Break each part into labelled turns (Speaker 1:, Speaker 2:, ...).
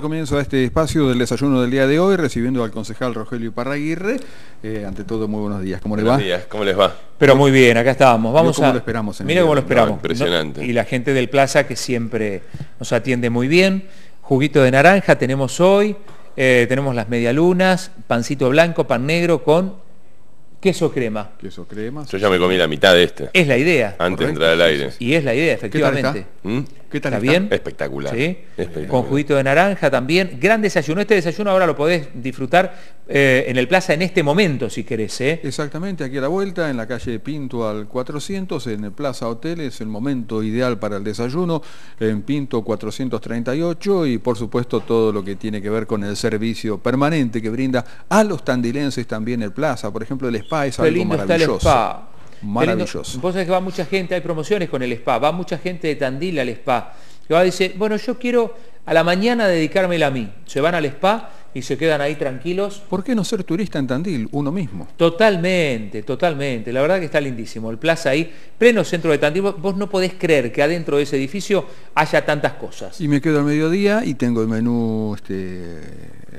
Speaker 1: Comienzo a este espacio del desayuno del día de hoy, recibiendo al concejal Rogelio Parraguirre. Eh, ante todo, muy buenos días. ¿Cómo
Speaker 2: les va? Buenos días,
Speaker 3: ¿cómo les va? Pero muy bien, acá estábamos. Vamos ¿Cómo a... lo esperamos? Mira cómo lo esperamos. impresionante.
Speaker 2: Y la gente del Plaza que siempre nos atiende muy bien. Juguito de naranja tenemos hoy, eh, tenemos las medialunas, pancito blanco, pan negro con queso crema.
Speaker 3: Queso crema. Yo ya me comí la mitad de este. Es la idea. Antes de entrar al aire. Y
Speaker 2: es la idea, efectivamente. ¿Mm? ¿Qué tal bien?
Speaker 3: Espectacular. Con
Speaker 2: juguito de naranja
Speaker 1: también. Gran desayuno. Este desayuno ahora lo podés disfrutar eh, en el plaza en este momento, si querés. ¿eh? Exactamente, aquí a la vuelta, en la calle Pinto al 400, en el Plaza Hotel, es el momento ideal para el desayuno, en Pinto 438 y por supuesto todo lo que tiene que ver con el servicio permanente que brinda a los tandilenses también el Plaza, por ejemplo el spa es algo maravilloso. Maravilloso.
Speaker 2: vos sabés que va mucha gente, hay promociones con el spa, va mucha gente de Tandil al spa. Que va y dice, bueno, yo quiero a la mañana dedicármela a mí. Se van al spa y se quedan ahí tranquilos. ¿Por qué no ser turista en Tandil, uno mismo? Totalmente, totalmente. La verdad que está lindísimo. El plaza ahí, pleno centro de Tandil. Vos no podés creer que adentro de ese edificio haya tantas cosas.
Speaker 1: Y me quedo al mediodía y tengo el menú este,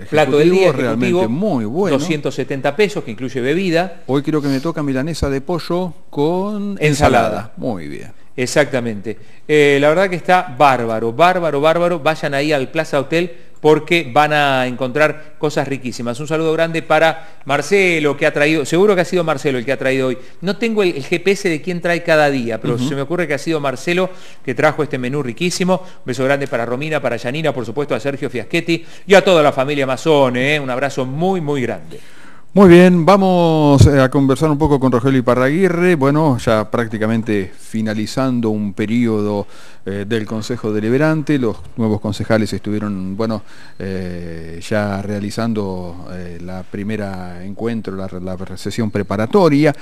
Speaker 1: Plato del día, realmente muy bueno.
Speaker 2: 270 pesos, que incluye
Speaker 1: bebida. Hoy creo que me toca milanesa de pollo con ensalada. Muy bien.
Speaker 2: Exactamente. Eh, la verdad que está bárbaro, bárbaro, bárbaro. Vayan ahí al Plaza Hotel porque van a encontrar cosas riquísimas. Un saludo grande para Marcelo, que ha traído, seguro que ha sido Marcelo el que ha traído hoy. No tengo el, GPS de quién trae cada día, pero se me ocurre que ha sido Marcelo que trajo este menú riquísimo. Un beso grande para Romina, para Yanina, por supuesto a Sergio Fiaschetti y a toda la familia Mazone. ¿eh? Un abrazo muy, muy grande.
Speaker 1: Muy bien, vamos eh, a conversar un poco con Rogelio Iparraguirre, bueno, ya prácticamente finalizando un periodo eh, del Consejo Deliberante, los nuevos concejales estuvieron, bueno, eh, ya realizando la primera encuentro, la, la sesión preparatoria,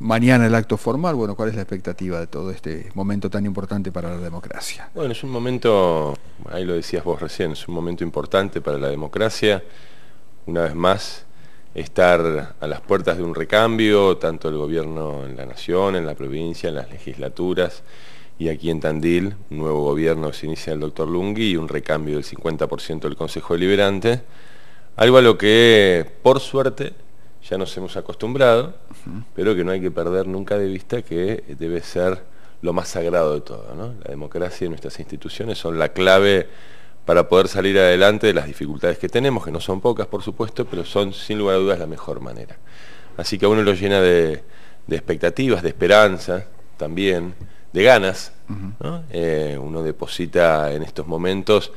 Speaker 1: mañana el acto formal, bueno, ¿cuál es la expectativa de todo este momento tan importante para la democracia?
Speaker 3: Bueno, es un momento, ahí lo decías vos recién, es un momento importante para la democracia, una vez más, estar a las puertas de un recambio, tanto el gobierno en la nación, en la provincia, en las legislaturas, y aquí en Tandil, un nuevo gobierno se inicia el doctor Lungui y un recambio del 50% del Consejo Deliberante, algo a lo que, por suerte, ya nos hemos acostumbrado, pero que no hay que perder nunca de vista que debe ser lo más sagrado de todo. La democracia y nuestras instituciones son la clave para poder salir adelante de las dificultades que tenemos, que no son pocas, por supuesto, pero son sin lugar a dudas la mejor manera. Así que a uno lo llena de, expectativas, de esperanza también, de ganas. Eh, uno deposita en estos momentos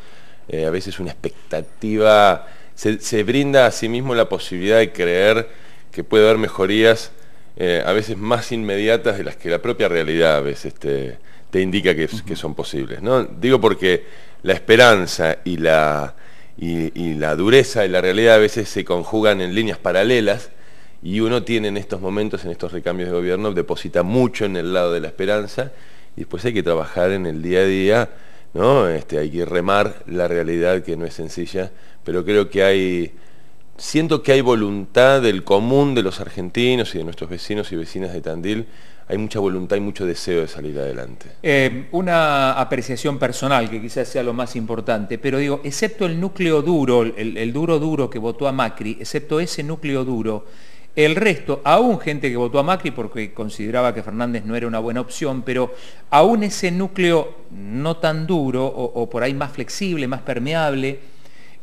Speaker 3: eh, a veces una expectativa, se, brinda a sí mismo la posibilidad de creer que puede haber mejorías eh, a veces más inmediatas de las que la propia realidad a veces te, indica que, son posibles. ¿no? Digo porque la esperanza y la, y, la dureza y la realidad a veces se conjugan en líneas paralelas y uno tiene en estos momentos, en estos recambios de gobierno, deposita mucho en el lado de la esperanza y después hay que trabajar en el día a día, ¿no? Este, hay que remar la realidad que no es sencilla, pero creo que hay, siento que hay voluntad del común de los argentinos y de nuestros vecinos y vecinas de Tandil hay mucha voluntad y mucho deseo de salir adelante.
Speaker 2: Eh, una apreciación personal, que quizás sea lo más importante, pero digo, excepto el núcleo duro, el, duro duro que votó a Macri, excepto ese núcleo duro, el resto, aún gente que votó a Macri porque consideraba que Fernández no era una buena opción, pero aún ese núcleo no tan duro o por ahí más flexible, más permeable,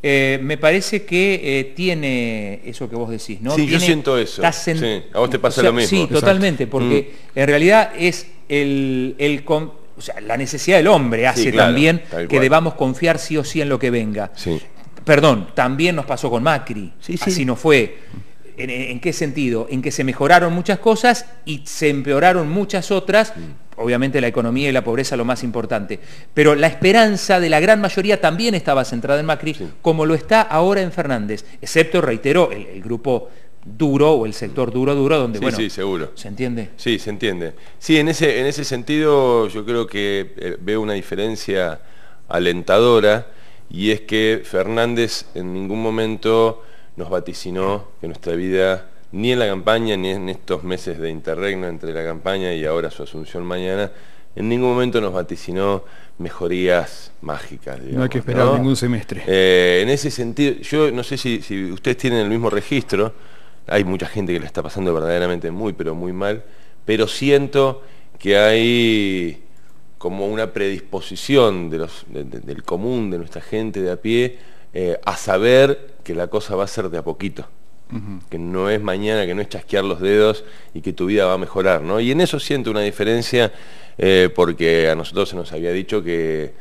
Speaker 2: eh, me parece que eh, tiene eso que vos decís, ¿no? Sí, yo siento eso. a vos te pasa lo mismo. Sí, totalmente, porque mm. en realidad es el, el la necesidad del hombre hace también que debamos confiar sí o sí en lo que venga. Perdón, también nos pasó con Macri, así no fue. ¿En, qué sentido? En que se mejoraron muchas cosas y se empeoraron muchas otras, obviamente la economía y la pobreza lo más importante, pero la esperanza de la gran mayoría también estaba centrada en Macri, como lo está ahora en Fernández, excepto, reitero, el, grupo duro o el sector duro, duro, donde, bueno, sí,
Speaker 3: seguro. ¿se entiende? Sí, se entiende. Sí, en ese, en ese sentido yo creo que eh, veo una diferencia alentadora y es que Fernández en ningún momento nos vaticinó que nuestra vida, ni en la campaña, ni en estos meses de interregno entre la campaña y ahora su asunción mañana, en ningún momento nos vaticinó mejorías mágicas. no hay que esperar ningún semestre. Eh, en ese sentido, yo no sé si, ustedes tienen el mismo registro, hay mucha gente que le está pasando verdaderamente muy, pero muy mal, pero siento que hay como una predisposición del común, de nuestra gente de a pie, eh, a saber que la cosa va a ser de a poquito, que no es mañana, que no es chasquear los dedos y que tu vida va a mejorar, ¿no? Y en eso siento una diferencia eh, porque a nosotros se nos había dicho que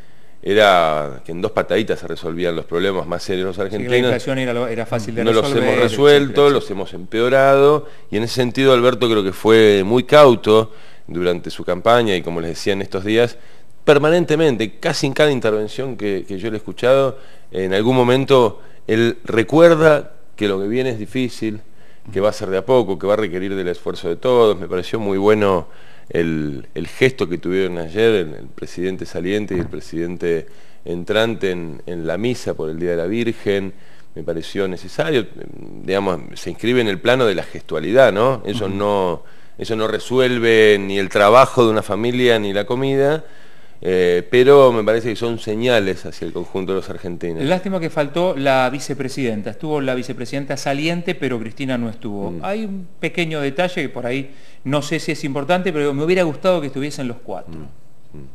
Speaker 3: era que en dos pataditas se resolvían los problemas más serios los argentinos. la inflación era, mm, fácil de no resolver. No los hemos resuelto, los hemos empeorado y en ese sentido Alberto creo que fue muy cauto durante su campaña y como les decía en estos días, permanentemente, casi en cada intervención que, que yo le he escuchado, en algún momento él recuerda que lo que viene es difícil, que va a ser de a poco, que va a requerir del esfuerzo de todos. Me pareció muy bueno el, gesto que tuvieron ayer el, presidente saliente y el presidente entrante en, la misa por el Día de la Virgen. Me pareció necesario, digamos, se inscribe en el plano de la gestualidad, ¿no? Eso no, eso no resuelve ni el trabajo de una familia ni la comida, eh, pero me parece que son señales hacia el conjunto de los argentinos. Lástima
Speaker 2: que faltó la vicepresidenta. Estuvo la vicepresidenta saliente, pero Cristina no estuvo. Mm. Hay un pequeño detalle que por ahí no sé si es importante, pero me hubiera gustado que estuviesen los cuatro. Mm, mm.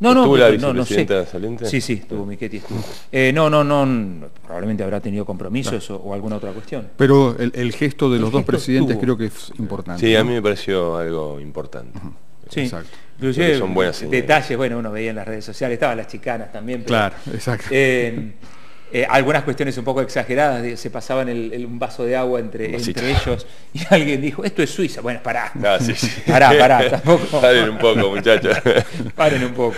Speaker 2: No, no, la no, Saliente? Sí, sí, estuvo ah. Miquetti. Eh, no, no, no, probablemente habrá tenido compromisos o, alguna otra cuestión.
Speaker 1: Pero el, gesto de los dos presidentes creo que es importante. Sí, a mí
Speaker 3: me pareció algo importante. Sí. son buenas detalles,
Speaker 2: bueno, uno veía en las redes sociales, estaban las chicanas también. claro, exacto. Eh, eh, algunas cuestiones un poco exageradas, se pasaban un vaso de agua entre, entre, ellos y alguien dijo, esto es Suiza, bueno, pará, no, pará, pará, tampoco. Paren un poco, muchachos. Paren un poco.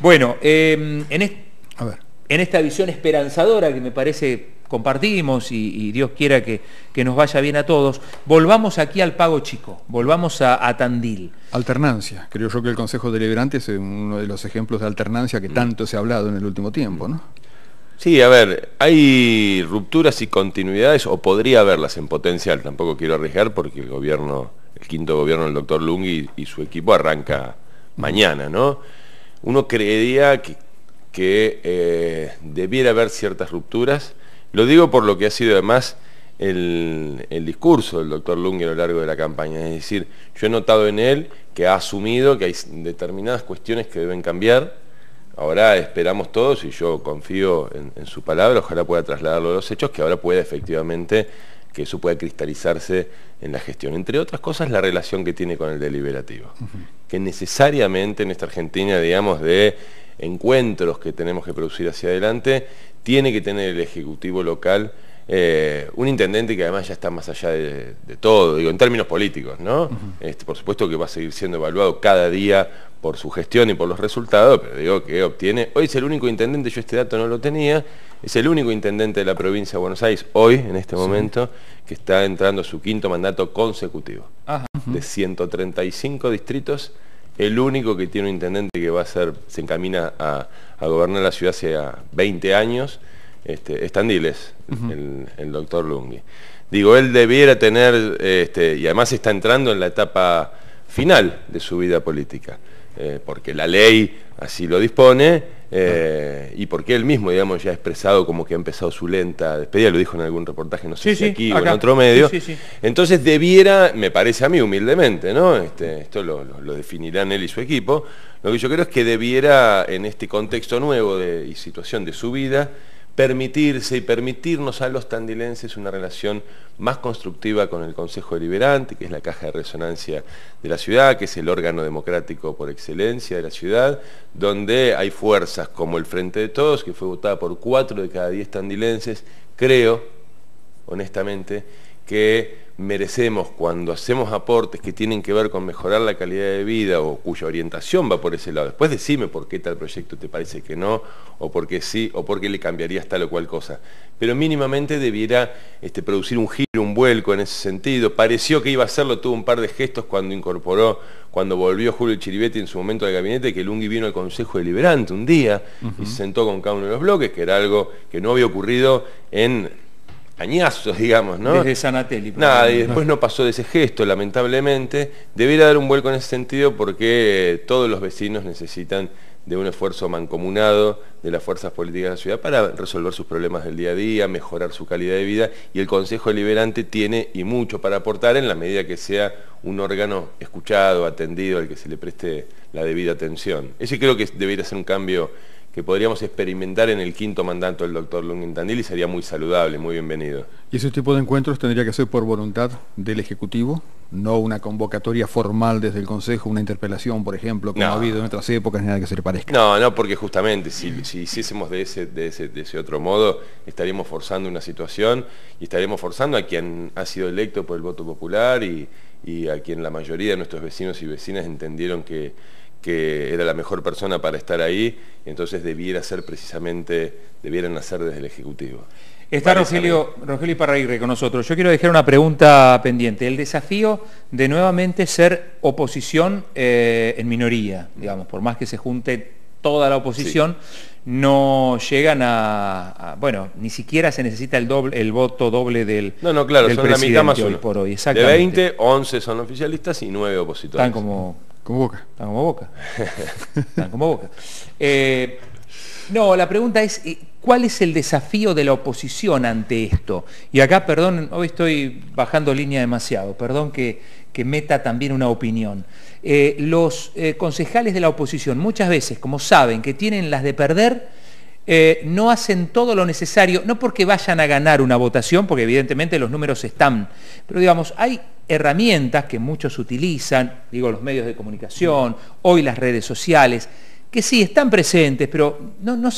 Speaker 2: Bueno, em, en esta visión esperanzadora que me parece compartimos y, Dios quiera que, nos vaya bien a todos,
Speaker 1: volvamos aquí al pago chico, volvamos a, Tandil. Alternancia. Creo yo que el Consejo Deliberante es uno de los ejemplos de alternancia que mm. tanto se ha hablado en el último tiempo,
Speaker 3: Sí, a ver, hay rupturas y continuidades, o podría haberlas en potencial, tampoco quiero arriesgar porque el gobierno, el quinto gobierno del doctor Lungi y, su equipo arranca mm. mañana, ¿no? Uno creería que, que eh, debiera haber ciertas rupturas, lo digo por lo que ha sido además el, el discurso del doctor Lung a lo largo de la campaña. Es decir, yo he notado en él que ha asumido que hay determinadas cuestiones que deben cambiar. Ahora esperamos todos, y yo confío en, su palabra, ojalá pueda trasladarlo a los hechos, que ahora pueda efectivamente que eso pueda cristalizarse en la gestión. Entre otras cosas, la relación que tiene con el deliberativo, que necesariamente en esta Argentina, digamos, de encuentros que tenemos que producir hacia adelante, tiene que tener el Ejecutivo local eh, un intendente que además ya está más allá de, todo, digo, en términos políticos, ¿no? Este, por supuesto que va a seguir siendo evaluado cada día por su gestión y por los resultados, pero digo que obtiene, hoy es el único intendente, yo este dato no lo tenía, es el único intendente de la provincia de Buenos Aires, hoy, en este momento, que está entrando su quinto mandato consecutivo, de 135 distritos el único que tiene un intendente que va a ser, se encamina a, gobernar la ciudad hace 20 ah, años, este, es Tandiles, el, doctor Lungi. Digo, él debiera tener, este, y además está entrando en la etapa final de su vida política, eh, porque la ley así lo dispone, eh, y porque él mismo, digamos, ya ha expresado como que ha empezado su lenta despedida, lo dijo en algún reportaje, no sé si aquí o en otro medio. Entonces debiera, me parece a mí humildemente, ¿no? Este, esto lo, definirán él y su equipo. Lo que yo creo es que debiera, en este contexto nuevo de, y situación de su vida, permitirse y permitirnos a los tandilenses una relación más constructiva con el Consejo Deliberante, que es la caja de resonancia de la ciudad, que es el órgano democrático por excelencia de la ciudad, donde hay fuerzas como el Frente de Todos, que fue votada por cuatro de cada diez tandilenses, creo, honestamente, que merecemos cuando hacemos aportes que tienen que ver con mejorar la calidad de vida o cuya orientación va por ese lado. Después decime por qué tal proyecto te parece que no, o por qué sí, o por qué le cambiaría tal o cual cosa. Pero mínimamente debiera este, producir un giro, un vuelco en ese sentido. Pareció que iba a hacerlo, tuvo un par de gestos cuando incorporó, cuando volvió Julio Chiribetti en su momento de gabinete, que Lungi vino al Consejo Deliberante un día y se sentó con cada uno de los bloques, que era algo que no había ocurrido en añazos, digamos, ¿no? Desde Sanatelli. Nada, y después no pasó de ese gesto, lamentablemente. Debería dar un vuelco en ese sentido porque todos los vecinos necesitan de un esfuerzo mancomunado de las fuerzas políticas de la ciudad para resolver sus problemas del día a día, mejorar su calidad de vida y el Consejo Liberante tiene y mucho para aportar en la medida que sea un órgano escuchado, atendido, al que se le preste la debida atención. Ese creo que debería ser un cambio que podríamos experimentar en el quinto mandato del doctor Tandil y sería muy saludable, muy bienvenido.
Speaker 1: ¿Y ese tipo de encuentros tendría que ser por voluntad del Ejecutivo? ¿No una convocatoria formal desde el Consejo, una interpelación, por ejemplo, como ha habido en otras épocas, nada que se le parezca?
Speaker 3: No, no, porque justamente si, hiciésemos de ese, de, ese, otro modo, estaríamos forzando una situación y estaríamos forzando a quien ha sido electo por el voto popular y, y a quien la mayoría de nuestros vecinos y vecinas entendieron que que era la mejor persona para estar ahí, entonces debiera ser precisamente, debieran hacer desde el Ejecutivo.
Speaker 2: Está Rogelio, Parraigre con nosotros. Yo quiero dejar una pregunta pendiente. El desafío de nuevamente ser oposición eh, en minoría, digamos, por más que se junte toda la oposición, no llegan a, Bueno, ni siquiera se necesita el, doble, el voto doble del No, no, claro, mitad por hoy, De 20,
Speaker 3: 11 son oficialistas y 9 opositores. Están como como boca. Están como boca.
Speaker 2: Están como boca. Eh, no, la pregunta es, eh, ¿cuál es el desafío de la oposición ante esto? Y acá, perdón, hoy estoy bajando línea demasiado, perdón que, meta también una opinión. Eh, los concejales de la oposición muchas veces, como saben que tienen las de perder, eh, no hacen todo lo necesario, no porque vayan a ganar una votación, porque evidentemente los números están, pero digamos, hay herramientas que muchos utilizan, digo los medios de comunicación, hoy las redes sociales, que sí están presentes, pero no, no,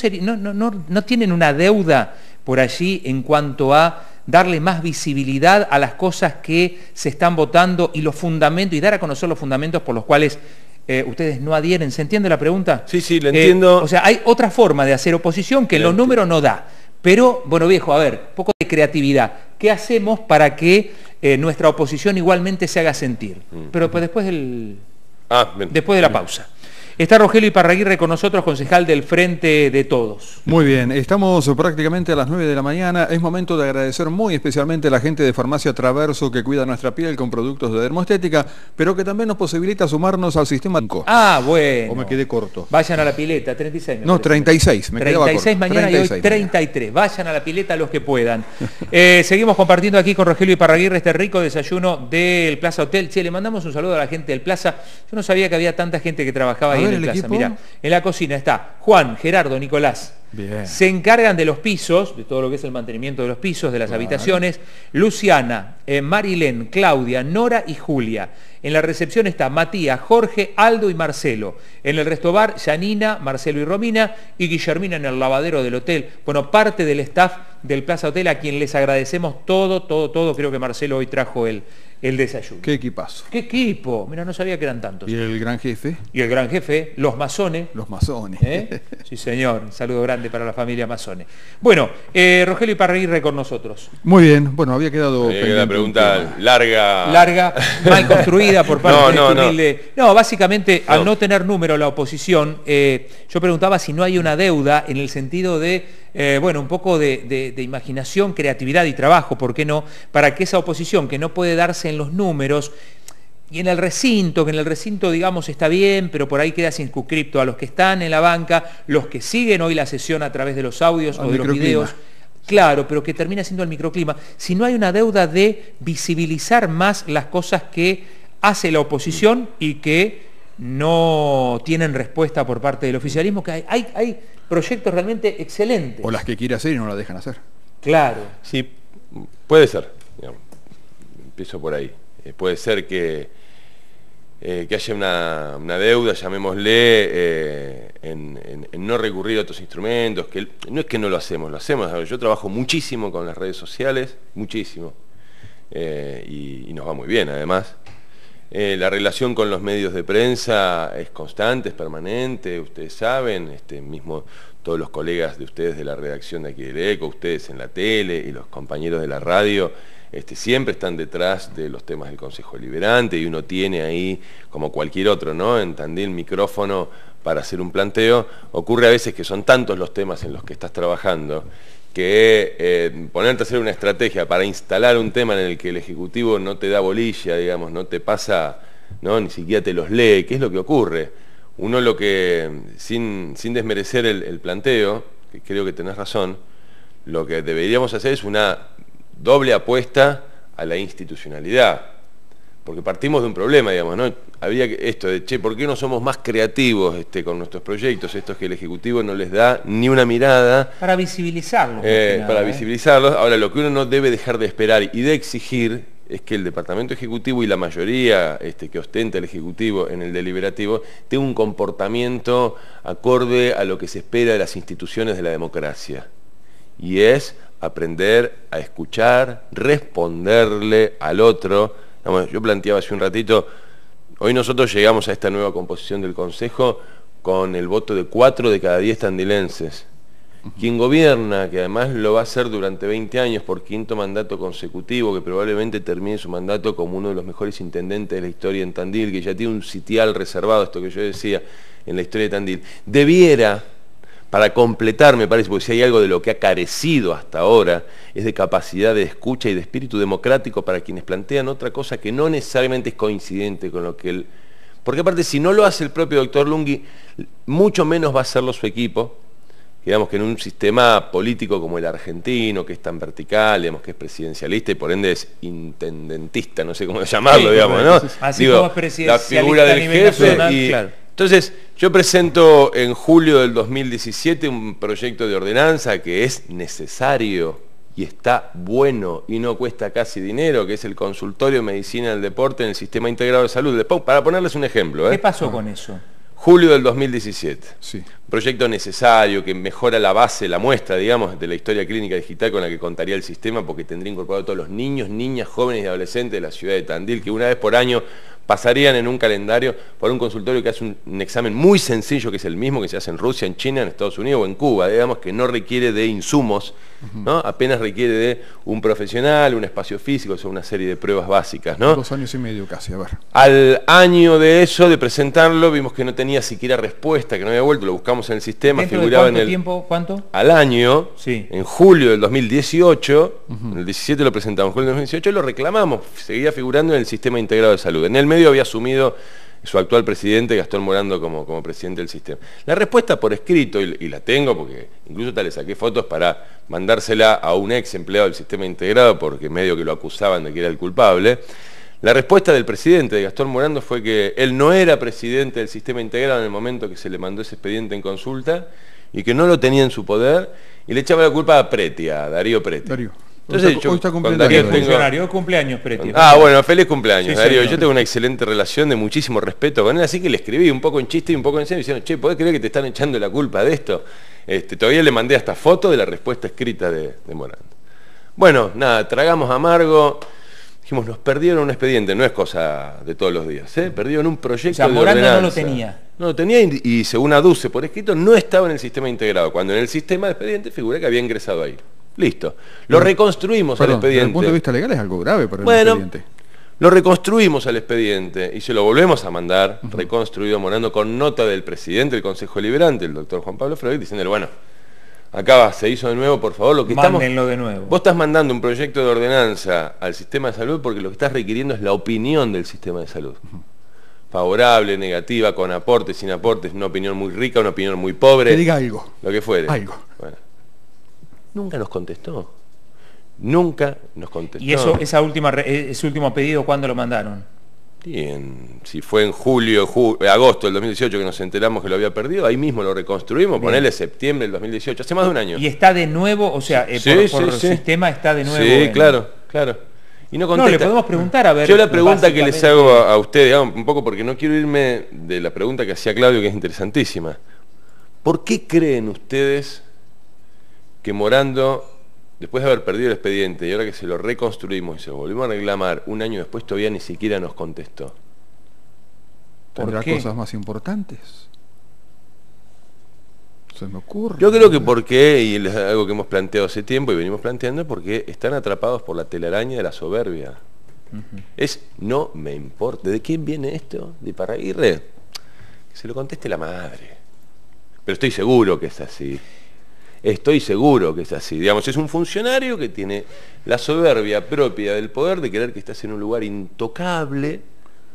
Speaker 2: no tienen una deuda por allí en cuanto a darle más visibilidad a las cosas que se están votando y los fundamentos, y dar a conocer los fundamentos por los cuales eh, ustedes no adhieren. ¿Se entiende la pregunta? Sí, sí, le eh, entiendo. o sea, hay otra forma de hacer oposición que los números no da. Pero, bueno, viejo, a ver, un poco de creatividad. ¿Qué hacemos para que eh, nuestra oposición igualmente se haga sentir? Mm. Pero pues, después del... Ah, Después de la pausa.
Speaker 1: Está Rogelio Iparraguirre con nosotros, concejal del Frente de Todos. Muy bien, estamos prácticamente a las 9 de la mañana. Es momento de agradecer muy especialmente a la gente de Farmacia Traverso que cuida nuestra piel con productos de dermoestética, pero que también nos posibilita sumarnos al sistema... Ah, bueno.
Speaker 2: O me quedé corto. Vayan a la pileta, 36. no, 36, me 36 corto. mañana y hoy 33. Vayan a la pileta los que puedan. Eh, seguimos compartiendo aquí con Rogelio Iparraguirre este rico desayuno del Plaza Hotel. Che, le mandamos un saludo a la gente del Plaza. Yo no sabía que había tanta gente que trabajaba ahí en la cocina está Juan, Gerardo, Nicolás. Se encargan de los pisos, de todo lo que es el mantenimiento de los pisos, de las habitaciones. Luciana, eh, Marilén, Claudia, Nora y Julia. En la recepción está Matías, Jorge, Aldo y Marcelo. En el restobar, Janina, Marcelo y Romina y Guillermina en el lavadero del hotel. Bueno, parte del staff del Plaza Hotel a quien les agradecemos todo, todo, todo. Creo que Marcelo hoy trajo el, el desayuno. ¿Qué equipazo? ¿Qué equipo? Mira, no sabía que eran tantos. ¿Y el gran jefe? Y el gran jefe, los masones. Los masones. ¿Eh? Sí, señor. saludo grande para la familia masones. Bueno, eh, Rogelio Rogelio Iparreirre con nosotros.
Speaker 1: Muy bien. Bueno, había quedado... Eh, pregunta
Speaker 2: larga. Larga, mal construida por parte no, No, este no básicamente, al no tener número la oposición, yo preguntaba si no hay una deuda en el sentido de eh, bueno, un poco de, imaginación, creatividad y trabajo, ¿por qué no? Para que esa oposición que no puede darse en los números y en el recinto, que en el recinto digamos está bien, pero por ahí queda circunscripto a los que están en la banca, los que siguen hoy la sesión a través de los audios o de los videos. Claro, pero que termina siendo el microclima. Si no hay una deuda de visibilizar más las cosas que hace la oposición y que no tienen respuesta por parte del oficialismo, que hay, hay proyectos realmente excelentes.
Speaker 1: O las que quiere hacer y no las dejan hacer. Claro. Sí, puede ser.
Speaker 3: Empiezo por ahí. Eh, puede ser que, eh, que haya una, deuda, llamémosle, eh, en, no recurrir a otros instrumentos. Que no es que no lo hacemos, lo hacemos. Yo trabajo muchísimo con las redes sociales, muchísimo. y nos va muy bien, además. Eh, la relación con los medios de prensa es constante, es permanente, ustedes saben, este, mismo todos los colegas de ustedes de la redacción de aquí del ECO, ustedes en la tele y los compañeros de la radio, este, siempre están detrás de los temas del Consejo Liberante y uno tiene ahí, como cualquier otro, ¿no? En Tandil micrófono para hacer un planteo. Ocurre a veces que son tantos los temas en los que estás trabajando que eh, ponerte a hacer una estrategia para instalar un tema en el que el Ejecutivo no te da bolilla, digamos, no te pasa, ¿no? ni siquiera te los lee, ¿qué es lo que ocurre? Uno lo que, sin, desmerecer el, el, planteo, que creo que tenés razón, lo que deberíamos hacer es una doble apuesta a la institucionalidad porque partimos de un problema, digamos, ¿no? Había esto de, che, ¿por qué no somos más creativos este, con nuestros proyectos? Estos que el Ejecutivo no les da ni una mirada.
Speaker 2: Para visibilizarlos. Eh, para ¿eh?
Speaker 3: visibilizarlos. Ahora, lo que uno no debe dejar de esperar y de exigir es que el Departamento Ejecutivo y la mayoría este, que ostenta el Ejecutivo en el deliberativo tenga un comportamiento acorde a lo que se espera de las instituciones de la democracia. Y es aprender a escuchar, responderle al otro, yo planteaba hace un ratito, hoy nosotros llegamos a esta nueva composición del Consejo con el voto de cuatro de cada 10 tandilenses. Quien gobierna, que además lo va a hacer durante 20 años por quinto mandato consecutivo, que probablemente termine su mandato como uno de los mejores intendentes de la historia en Tandil, que ya tiene un sitial reservado, esto que yo decía, en la historia de Tandil, debiera para completar, me parece, porque si hay algo de lo que ha carecido hasta ahora, es de capacidad de escucha y de espíritu democrático para quienes plantean otra cosa que no necesariamente es coincidente con lo que él... Porque aparte, si no lo hace el propio doctor Lungui, mucho menos va a hacerlo su equipo. Digamos que en un sistema político como el argentino, que es tan vertical, digamos que es presidencialista y por ende es intendentista, no sé cómo llamarlo, digamos, ¿no? Así como es presidencialista la figura del jefe entonces, yo presento en julio del 2017 un proyecto de ordenanza que es necesario y está bueno y no cuesta casi dinero, que es el consultorio de medicina del deporte en el sistema integrado de salud. Para ponerles un ejemplo. ¿eh? ¿Qué
Speaker 2: pasó con eso?
Speaker 3: Julio del 2017. proyecto necesario que mejora la base, la muestra, digamos, de la historia clínica digital con la que contaría el sistema, porque tendría incorporado a todos los niños, niñas, jóvenes y adolescentes de la ciudad de Tandil, que una vez por año pasarían en un calendario por un consultorio que hace un, examen muy sencillo, que es el mismo que se hace en Rusia, en China, en Estados Unidos o en Cuba, digamos, que no requiere de insumos, ¿no? apenas requiere de un profesional, un espacio físico, son una serie de pruebas básicas. ¿no?
Speaker 1: Dos años y medio casi,
Speaker 3: a ver. Al año de eso, de presentarlo, vimos que no tenía siquiera respuesta, que no había vuelto, lo buscamos en el sistema, figuraba en el... tiempo? ¿Cuánto? Al año, sí. en julio del 2018, el 17 lo presentamos, en julio del 2018 lo reclamamos, seguía figurando en el sistema integrado de salud. En el había asumido su actual presidente, Gastón Morando, como, como presidente del sistema. La respuesta por escrito, y, la tengo porque incluso tal le saqué fotos para mandársela a un ex empleado del sistema integrado porque medio que lo acusaban de que era el culpable. La respuesta del presidente de Gastón Morando fue que él no era presidente del sistema integrado en el momento que se le mandó ese expediente en consulta y que no lo tenía en su poder y le echaba la culpa a Preti, a Darío Preti. Entonces, funcionario, cumpleaños Ah, bueno, feliz cumpleaños, Yo tengo una excelente relación de muchísimo respeto con él, así que le escribí un poco en chiste y un poco en serio, diciendo, che, ¿podés creer que te están echando la culpa de esto? Este, todavía le mandé hasta foto de la respuesta escrita de, Morando. Bueno, nada, tragamos amargo. Dijimos, nos perdieron un expediente, no es cosa de todos los días, ¿eh? perdieron un proyecto. O de no lo tenía. No lo tenía y, según aduce por escrito, no estaba en el sistema integrado, cuando en el sistema de expediente figura que había ingresado ahí. Listo. Lo reconstruimos al expediente. Desde el punto de vista
Speaker 1: legal es algo grave para el expediente.
Speaker 3: Lo reconstruimos al expediente y se lo volvemos a mandar, reconstruido Morando, con nota del presidente del Consejo Liberante, el doctor Juan Pablo Freud, diciéndole, bueno, acaba, se hizo de nuevo, por favor, lo que Mándenlo de nuevo. Vos estás mandando un proyecto de ordenanza al sistema de salud porque lo que estás requiriendo es la opinión del sistema de salud. Favorable, negativa, con aportes, sin aportes, una opinión muy rica, una opinión muy pobre. Que diga algo. Lo que fuere. Algo nunca nos contestó. Nunca nos contestó. ¿Y eso,
Speaker 2: esa última, ese último pedido cuándo lo mandaron?
Speaker 3: Sí, si fue en julio, agosto del 2018 que nos enteramos que lo había perdido, ahí mismo lo reconstruimos, ponerle ponele septiembre del 2018, hace más de un año. ¿Y
Speaker 2: está de nuevo, o sea, el eh, sistema está de nuevo? Sí, claro,
Speaker 3: claro. Y no le podemos preguntar a ver. Yo la pregunta que les hago a, a ustedes, un poco porque no quiero irme de la pregunta que hacía Claudio, que es interesantísima. ¿Por qué creen ustedes que Morando, después de haber perdido el expediente y ahora que se lo reconstruimos y se volvimos a reclamar un año después, todavía ni siquiera nos contestó.
Speaker 1: ¿por las cosas más importantes? Se me ocurre.
Speaker 3: Yo creo que porque, y es algo que hemos planteado hace tiempo y venimos planteando, porque están atrapados por la telaraña de la soberbia. Es no me importa. ¿De quién viene esto? ¿De Paraguirre? Que se lo conteste la madre. Pero estoy seguro que es así. Estoy seguro que es así. Digamos, es un funcionario que tiene la soberbia propia del poder de creer que estás en un lugar intocable,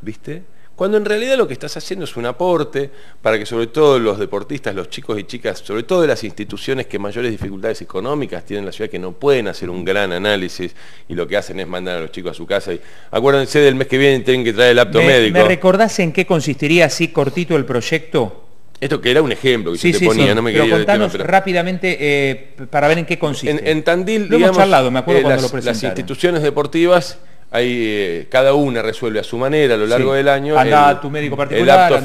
Speaker 3: ¿viste? Cuando en realidad lo que estás haciendo es un aporte para que sobre todo los deportistas, los chicos y chicas, sobre todo las instituciones que mayores dificultades económicas tienen en la ciudad, que no pueden hacer un gran análisis y lo que hacen es mandar a los chicos a su casa. Y acuérdense del mes que viene tienen que traer el apto médico. ¿Me
Speaker 2: recordás en qué consistiría así cortito el proyecto?
Speaker 3: Esto que era un ejemplo que se ponía, no me pero Sí, contanos pero...
Speaker 2: rápidamente eh, para ver en qué consiste.
Speaker 3: En, Tandil, lo digamos, hemos charlado, me acuerdo eh, cuando presentaron. Las instituciones deportivas eh, cada una resuelve a su manera a lo largo del año el, tu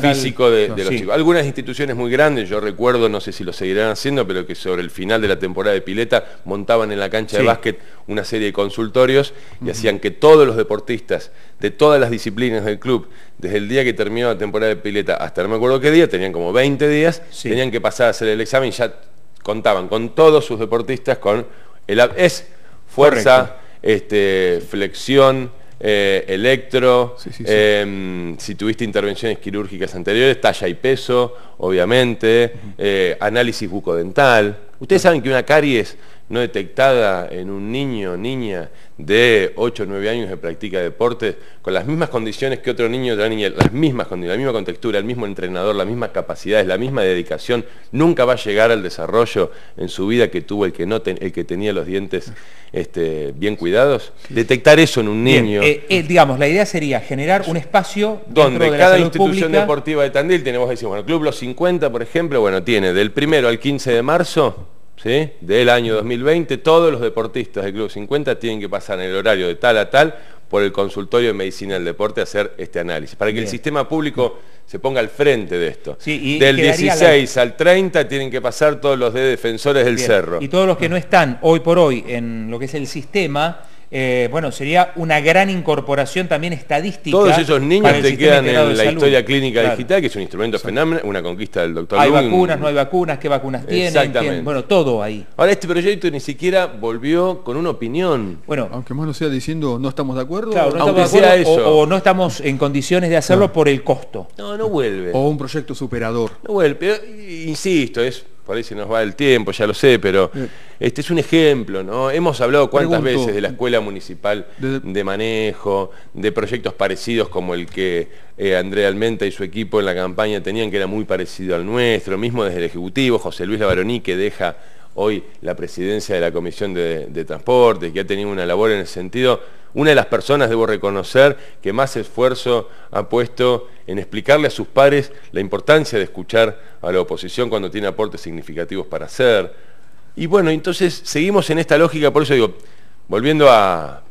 Speaker 3: físico de, los chicos. Algunas instituciones muy grandes, yo recuerdo, no sé si lo seguirán haciendo, pero que sobre el final de la temporada de pileta montaban en la cancha de básquet una serie de consultorios y hacían que todos los deportistas de todas las disciplinas del club, desde el día que terminó la temporada de pileta hasta no me acuerdo qué día, tenían como 20 días, tenían que pasar a hacer el examen y ya contaban con todos sus deportistas, con el... Es fuerza... Este, flexión, eh, electro, em, si tuviste intervenciones quirúrgicas anteriores, talla y peso, obviamente, eh, análisis bucodental. Ustedes saben que una caries no detectada en un niño o niña de 8 o 9 años que practica deporte, con las mismas condiciones que otro niño o niña, las mismas la misma contextura, el mismo entrenador, las mismas capacidades, la misma dedicación, nunca va a llegar al desarrollo en su vida que tuvo el que, el que tenía los dientes este, bien cuidados? Detectar eso en un niño. Eh,
Speaker 2: eh, digamos, la idea sería generar un espacio donde cada institución
Speaker 3: deportiva de Tandil, tenemos, decir, bueno, Club Los 50, por ejemplo, bueno, tiene del primero al 15 de marzo del año 2020, todos los deportistas del Club 50 tienen que pasar en el horario de tal a tal por el consultorio de medicina del deporte a hacer este análisis, para que el sistema público se ponga al frente de esto. del 16 al 30 tienen que pasar todos los de defensores del cerro. Y
Speaker 2: todos los que mm. no están hoy por hoy en lo que es el sistema, eh, bueno, sería una gran incorporación también estadística. Todos esos
Speaker 3: niños te quedan en la historia clínica digital, que es un instrumento una conquista del doctor. Hay vacunas, no hay
Speaker 1: vacunas, qué vacunas tienen, Exactamente. bueno, todo ahí.
Speaker 3: Ahora este proyecto ni siquiera volvió con una opinión.
Speaker 1: Bueno, aunque más no sea diciendo no estamos de acuerdo, O, no estamos
Speaker 2: en condiciones de hacerlo
Speaker 1: por el costo.
Speaker 3: No, no vuelve. O
Speaker 2: un proyecto superador.
Speaker 3: No vuelve, insisto, es a ahí nos va el tiempo, ya lo sé, pero este es un ejemplo, ¿no? Hemos hablado cuántas veces de la Escuela Municipal de, Manejo, de proyectos parecidos como el que eh, Andrea Almenta y su equipo en la campaña tenían, que era muy parecido al nuestro, mismo desde el Ejecutivo, José Luis Lavaroni, que deja hoy la presidencia de la Comisión de, Transporte, que ha tenido una labor en ese sentido, una de las personas, debo reconocer, que más esfuerzo ha puesto en explicarle a sus pares la importancia de escuchar a la oposición cuando tiene aportes significativos para hacer. Y bueno, entonces seguimos en esta lógica, por eso digo, volviendo a...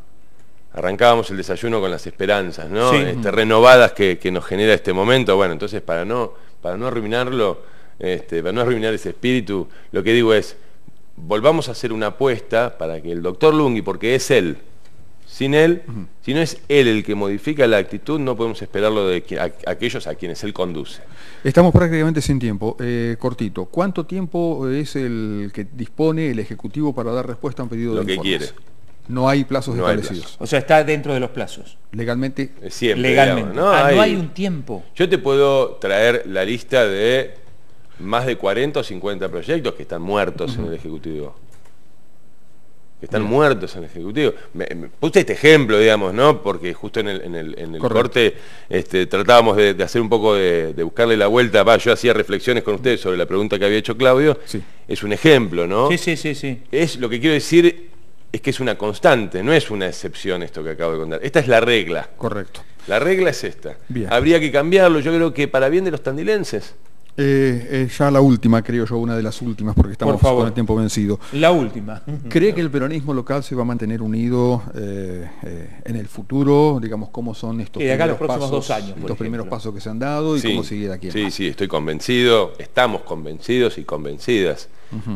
Speaker 3: Arrancábamos el desayuno con las esperanzas, ¿no? Este, renovadas que, nos genera este momento. Bueno, entonces para no, para no arruinarlo, este, para no arruinar ese espíritu, lo que digo es, volvamos a hacer una apuesta para que el doctor Lunghi, porque es él, sin él, si no es él el que modifica la actitud, no podemos esperarlo de aquellos a quienes él conduce.
Speaker 1: Estamos prácticamente sin tiempo. Eh, cortito, ¿cuánto tiempo es el que dispone el Ejecutivo para dar respuesta a un pedido Lo de Lo que quiere. No hay plazos establecidos. O sea, está dentro de los plazos. Legalmente.
Speaker 3: Siempre. Legalmente. no ah, hay un tiempo. Yo te puedo traer la lista de más de 40 o 50 proyectos que están muertos en el Ejecutivo. Que están muertos en el Ejecutivo. puse este ejemplo, digamos, ¿no? Porque justo en el, corte este, tratábamos de, hacer un poco de, buscarle la vuelta. Va, yo hacía reflexiones con ustedes sobre la pregunta que había hecho Claudio. Es un ejemplo, ¿no? Sí, sí, sí, sí. Es lo que quiero decir es que es una constante, no es una excepción esto que acabo de contar. Esta es la regla. Correcto. La regla es esta. Habría que cambiarlo, yo creo que para bien de los tandilenses. Eh,
Speaker 1: eh, ya la última, creo yo, una de las últimas, porque estamos con el tiempo vencido.
Speaker 3: La última. ¿Cree
Speaker 1: que el peronismo local se va a mantener unido eh, en el futuro? Digamos, ¿cómo son estos, primeros, pasos, primeros pasos que se han dado y cómo seguir
Speaker 3: aquí? Sí, sí, estoy convencido, estamos convencidos y convencidas,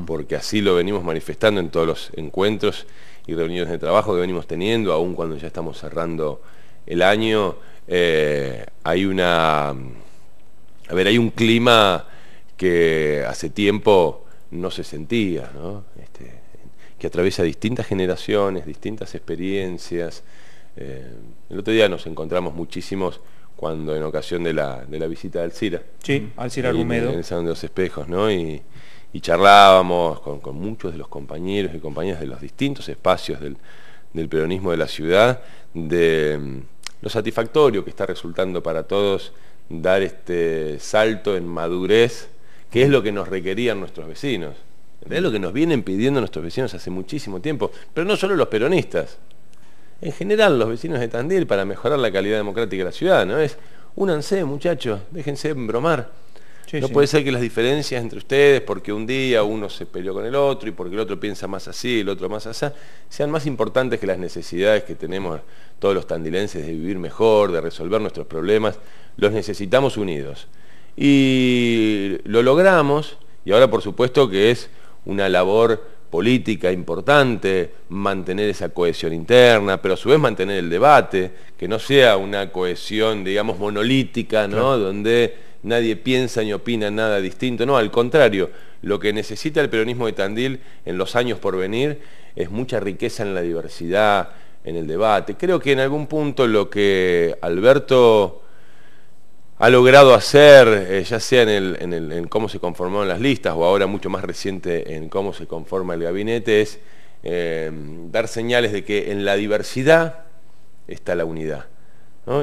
Speaker 3: porque así lo venimos manifestando en todos los encuentros y reuniones de trabajo que venimos teniendo, aun cuando ya estamos cerrando el año, hay una a ver, hay un clima que hace tiempo no se sentía, este, que atraviesa distintas generaciones, distintas experiencias. Eh, el otro día nos encontramos muchísimos cuando en ocasión de la, visita de Alcira. Sí, Alcira Gumedo. En el Salón de los Espejos, ¿no? Y, charlábamos con, muchos de los compañeros y compañeras de los distintos espacios del, del peronismo de la ciudad, de mm, lo satisfactorio que está resultando para todos dar este salto en madurez, que es lo que nos requerían nuestros vecinos. Es lo que nos vienen pidiendo nuestros vecinos hace muchísimo tiempo, pero no solo los peronistas. En general, los vecinos de Tandil para mejorar la calidad democrática de la ciudad, ¿no es? Únanse, muchachos, déjense embromar no puede ser que las diferencias entre ustedes, porque un día uno se peleó con el otro y porque el otro piensa más así, el otro más así, sean más importantes que las necesidades que tenemos todos los tandilenses de vivir mejor, de resolver nuestros problemas. Los necesitamos unidos. Y lo logramos, y ahora por supuesto que es una labor política importante, mantener esa cohesión interna, pero a su vez mantener el debate, que no sea una cohesión, digamos, monolítica, ¿no? Donde nadie piensa ni opina nada distinto. No, al contrario, lo que necesita el peronismo de Tandil en los años por venir es mucha riqueza en la diversidad, en el debate. Creo que en algún punto lo que Alberto ha logrado hacer, eh, ya sea en, en, cómo se conformaron las listas o ahora mucho más reciente en cómo se conforma el gabinete, es eh, dar señales de que en la diversidad está la unidad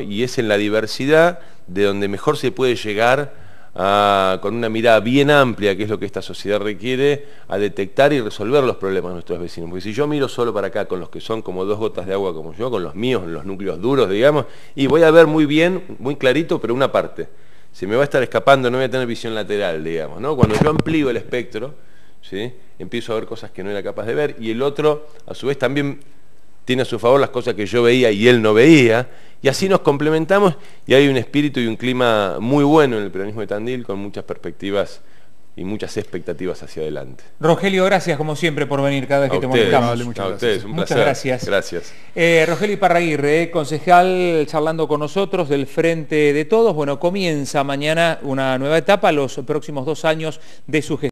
Speaker 3: y es en la diversidad de donde mejor se puede llegar con una mirada bien amplia, que es lo que esta sociedad requiere, a detectar y resolver los problemas de nuestros vecinos. Porque si yo miro solo para acá, con los que son como dos gotas de agua como yo, con los míos, los núcleos duros, digamos, y voy a ver muy bien, muy clarito, pero una parte. Se me va a estar escapando, no voy a tener visión lateral, digamos. ¿no? Cuando yo amplío el espectro, ¿sí? empiezo a ver cosas que no era capaz de ver, y el otro, a su vez, también tiene a su favor las cosas que yo veía y él no veía, y así nos complementamos y hay un espíritu y un clima muy bueno en el peronismo de Tandil con muchas perspectivas y muchas expectativas hacia adelante.
Speaker 2: Rogelio, gracias como siempre por venir cada vez que te muchas gracias. muchas gracias. Eh, Rogelio Iparraguirre, eh, concejal charlando con nosotros del Frente de Todos. Bueno, comienza mañana una nueva etapa, los próximos dos años de su gestión.